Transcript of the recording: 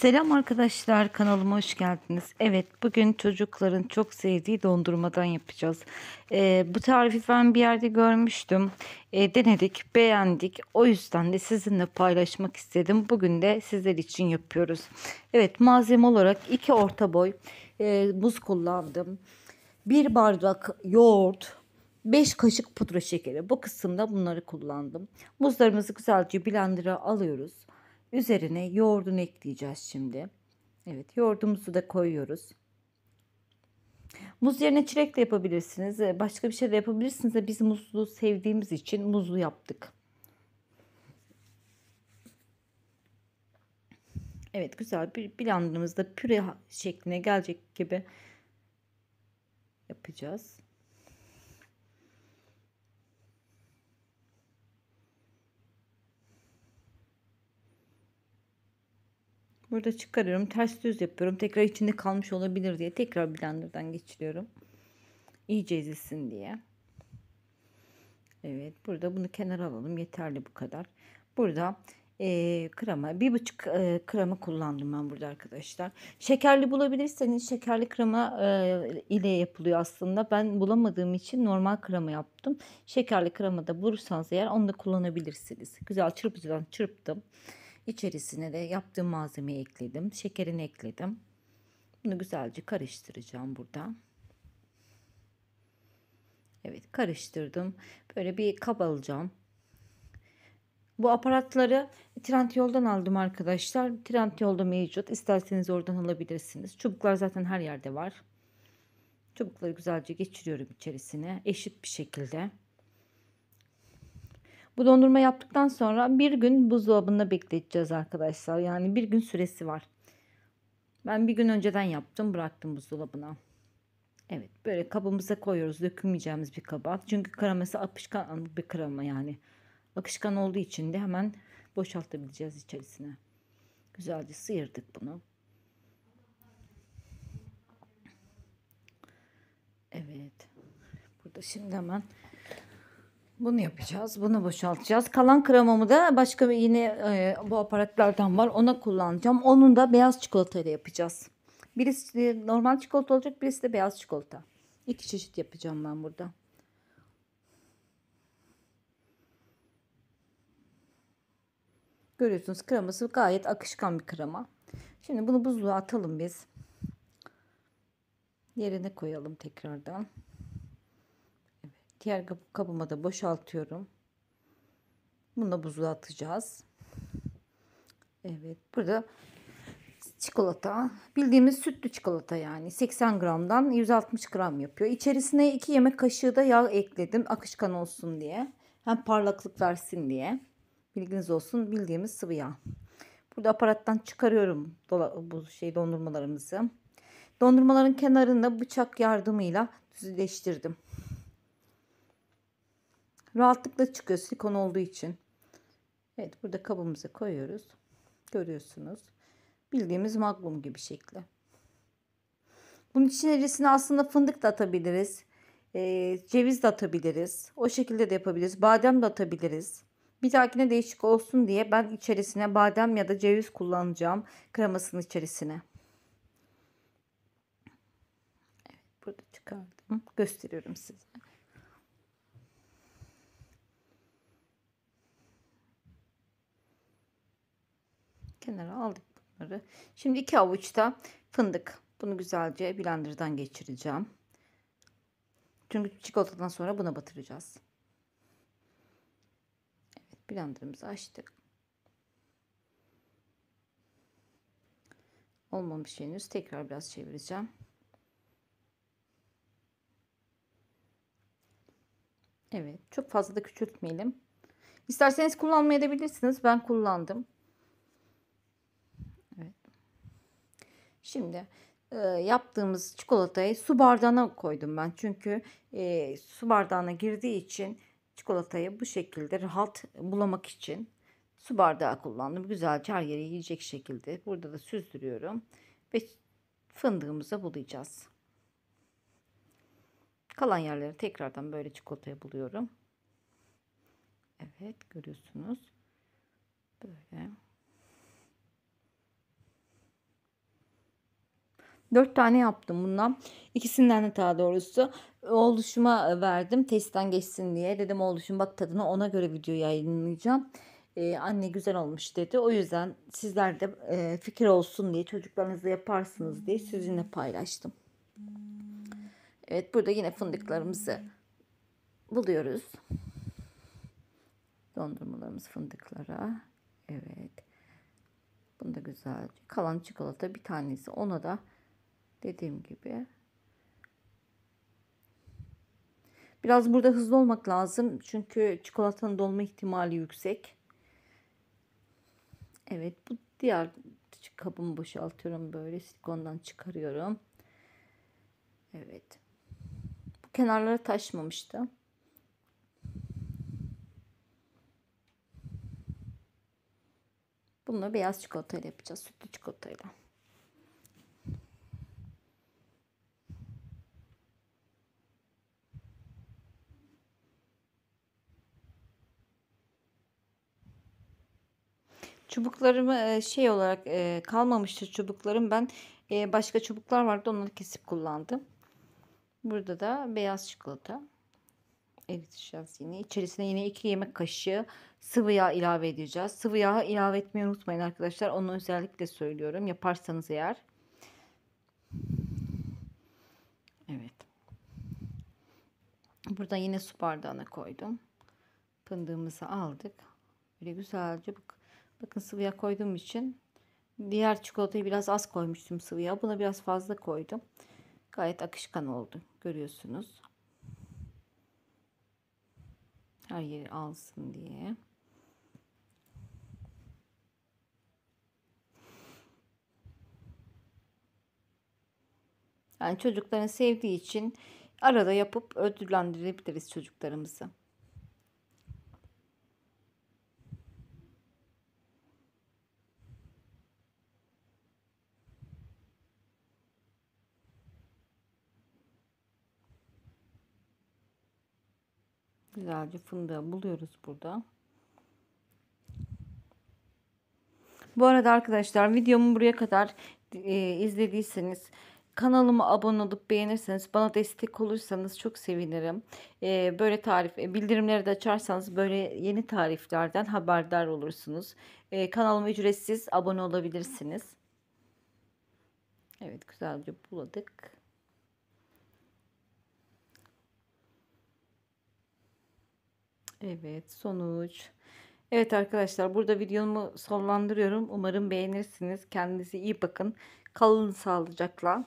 Selam arkadaşlar kanalıma hoş geldiniz. Evet bugün çocukların çok sevdiği dondurmadan yapacağız. Ee, bu tarifi ben bir yerde görmüştüm. Ee, denedik beğendik. O yüzden de sizinle paylaşmak istedim. Bugün de sizler için yapıyoruz. Evet malzeme olarak iki orta boy e, muz kullandım. Bir bardak yoğurt, 5 kaşık pudra şekeri. Bu kısımda bunları kullandım. Muzlarımızı güzelce blender'a alıyoruz. Üzerine yoğurdunu ekleyeceğiz şimdi. Evet yoğurdumuzu da koyuyoruz. Muz yerine çilek de yapabilirsiniz. Ee, başka bir şey de yapabilirsiniz biz muzlu sevdiğimiz için muzlu yaptık. Evet güzel bir blandığımızda püre şekline gelecek gibi yapacağız. Burada çıkarıyorum. Ters düz yapıyorum. Tekrar içinde kalmış olabilir diye tekrar blenderdan geçiriyorum. İyice ezilsin diye. Evet. Burada bunu kenara alalım. Yeterli bu kadar. Burada e, krema. Bir buçuk e, krema kullandım ben burada arkadaşlar. Şekerli bulabilirseniz şekerli krema e, ile yapılıyor aslında. Ben bulamadığım için normal krema yaptım. Şekerli krema da bulursanız eğer onu da kullanabilirsiniz. Güzel çırpıcıdan çırptım. İçerisine de yaptığım malzemeyi ekledim. Şekerini ekledim. Bunu güzelce karıştıracağım burada. Evet karıştırdım. Böyle bir kap alacağım. Bu aparatları Trendyol'dan aldım arkadaşlar. Trendyol'da mevcut. İsterseniz oradan alabilirsiniz. Çubuklar zaten her yerde var. Çubukları güzelce geçiriyorum içerisine. Eşit bir şekilde. Bu dondurma yaptıktan sonra bir gün buzdolabında bekleteceğiz arkadaşlar. Yani bir gün süresi var. Ben bir gün önceden yaptım bıraktım buzdolabına. Evet böyle kabımıza koyuyoruz dökülmeyeceğimiz bir kaba. Çünkü kreması akışkan bir krema yani. Akışkan olduğu için de hemen boşaltabileceğiz içerisine. Güzelce sıyırdık bunu. Evet. Burada şimdi hemen bunu yapacağız. Bunu boşaltacağız. Kalan kremamı da başka bir yine e, bu aparatlardan var. Ona kullanacağım. Onun da beyaz çikolatayla yapacağız. Birisi normal çikolata olacak. Birisi de beyaz çikolata. İki çeşit yapacağım ben burada. Görüyorsunuz kreması gayet akışkan bir krema. Şimdi bunu buzluğa atalım biz. Yerine koyalım tekrardan. Diğer kabıma da boşaltıyorum. Bunu da buzluğa atacağız. Evet burada çikolata bildiğimiz sütlü çikolata yani 80 gramdan 160 gram yapıyor. İçerisine 2 yemek kaşığı da yağ ekledim akışkan olsun diye. Hem parlaklık versin diye. Bilginiz olsun bildiğimiz sıvı yağ. Burada aparattan çıkarıyorum bu şey dondurmalarımızı. Dondurmaların kenarını bıçak yardımıyla düzleştirdim. Rahatlıkla çıkıyor silikon olduğu için. Evet burada kabımızı koyuyoruz. Görüyorsunuz. Bildiğimiz magnum gibi şekli. Bunun içerisine aslında fındık da atabiliriz. E, ceviz de atabiliriz. O şekilde de yapabiliriz. Badem de atabiliriz. Bir dahakine değişik olsun diye ben içerisine badem ya da ceviz kullanacağım kremasının içerisine. Evet, burada çıkardım. Gösteriyorum size. Kenara aldık bunları. Şimdi iki avuçta fındık. Bunu güzelce blenderdan geçireceğim. Çünkü çikolatadan sonra buna batıracağız. Evet blenderımızı açtık. Olmamış henüz. Tekrar biraz çevireceğim. Evet çok fazla da küçültmeyelim. İsterseniz kullanmayabilirsiniz. Ben kullandım. Şimdi e, yaptığımız çikolatayı su bardağına koydum ben. Çünkü e, su bardağına girdiği için çikolatayı bu şekilde rahat bulamak için su bardağı kullandım. Güzelce her yere yiyecek şekilde. Burada da süzdürüyorum ve fındığımızı bulayacağız. Kalan yerleri tekrardan böyle çikolataya buluyorum. Evet görüyorsunuz. Böyle. 4 tane yaptım bundan. İkisinden de daha doğrusu oluşuma e, verdim. Testten geçsin diye. Dedim oluşum bak tadına ona göre video yayınlayacağım. Ee, anne güzel olmuş dedi. O yüzden sizler de e, fikir olsun diye çocuklarınızla yaparsınız diye sizinle paylaştım. Evet burada yine fındıklarımızı buluyoruz. Dondurmalarımız fındıklara. Evet. Bunda güzel. Kalan çikolata bir tanesi. Ona da Dediğim gibi. Biraz burada hızlı olmak lazım. Çünkü çikolatanın dolma ihtimali yüksek. Evet bu diğer kabımı boşaltıyorum böyle silikondan çıkarıyorum. Evet. Bu kenarlara taşmamıştı. Bunu beyaz çikolatayla yapacağız. Sütlü çikolatayla. Çubuklarımı e, şey olarak e, kalmamıştı çubuklarım. Ben e, başka çubuklar vardı onları kesip kullandım. Burada da beyaz çikolata eriteceğiz yine. İçerisine yine 2 yemek kaşığı sıvı yağ ilave edeceğiz. Sıvı yağı ilave etmeyi unutmayın arkadaşlar. Onu özellikle söylüyorum. Yaparsanız eğer. Evet. Burada yine su bardağına koydum. Fındığımızı aldık. Böyle güzelce bakın. Bakın sıvıya koyduğum için diğer çikolatayı biraz az koymuştum sıvıya. Buna biraz fazla koydum. Gayet akışkan oldu. Görüyorsunuz. Her yeri alsın diye. Yani çocukların sevdiği için arada yapıp ödüllendirebiliriz çocuklarımızı. Güzelce fındığı buluyoruz burada. Bu arada arkadaşlar videomu buraya kadar e, izlediyseniz kanalıma abone olup beğenirseniz bana destek olursanız çok sevinirim. E, böyle tarif e, bildirimleri de açarsanız böyle yeni tariflerden haberdar olursunuz. E, kanalıma ücretsiz abone olabilirsiniz. Evet güzelce buladık. Evet sonuç. Evet arkadaşlar burada videomu sonlandırıyorum. Umarım beğenirsiniz. Kendinize iyi bakın. Kalın sağlıcakla.